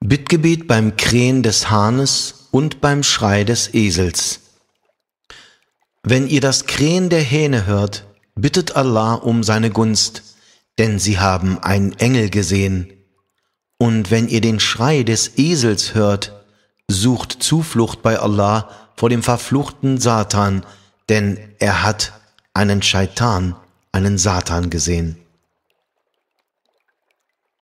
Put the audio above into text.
Bittgebet beim Krähen des Hahnes und beim Schrei des Esels. Wenn ihr das Krähen der Hähne hört, bittet Allah um seine Gunst, denn sie haben einen Engel gesehen. Und wenn ihr den Schrei des Esels hört, sucht Zuflucht bei Allah vor dem verfluchten Satan, denn er hat einen Scheitan, einen Satan gesehen.